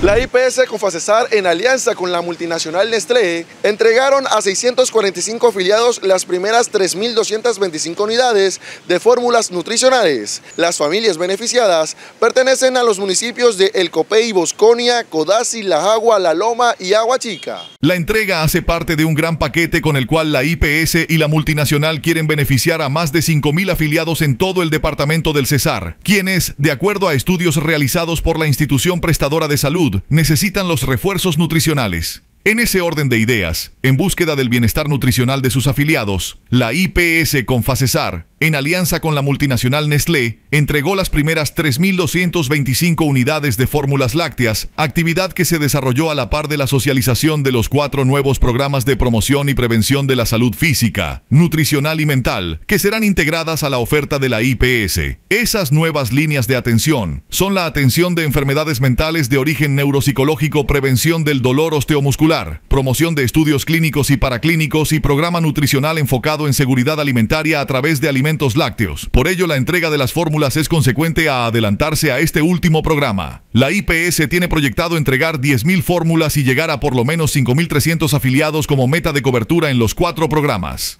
La IPS Confacesar, en alianza con la multinacional Nestlé, entregaron a 645 afiliados las primeras 3.225 unidades de fórmulas nutricionales. Las familias beneficiadas pertenecen a los municipios de El Copey, Bosconia, Codazzi, La Agua, La Loma y Agua Chica. La entrega hace parte de un gran paquete con el cual la IPS y la multinacional quieren beneficiar a más de 5.000 afiliados en todo el departamento del Cesar, quienes, de acuerdo a estudios realizados por la institución prestadora de salud, necesitan los refuerzos nutricionales. En ese orden de ideas, en búsqueda del bienestar nutricional de sus afiliados, la IPS Confacesar, en alianza con la multinacional Nestlé, entregó las primeras 3.225 unidades de fórmulas lácteas, actividad que se desarrolló a la par de la socialización de los cuatro nuevos programas de promoción y prevención de la salud física, nutricional y mental, que serán integradas a la oferta de la IPS. Esas nuevas líneas de atención son la atención de enfermedades mentales de origen neuropsicológico, prevención del dolor osteomuscular, promoción de estudios clínicos y paraclínicos y programa nutricional enfocado en seguridad alimentaria a través de alimentos por ello, la entrega de las fórmulas es consecuente a adelantarse a este último programa. La IPS tiene proyectado entregar 10.000 fórmulas y llegar a por lo menos 5.300 afiliados como meta de cobertura en los cuatro programas.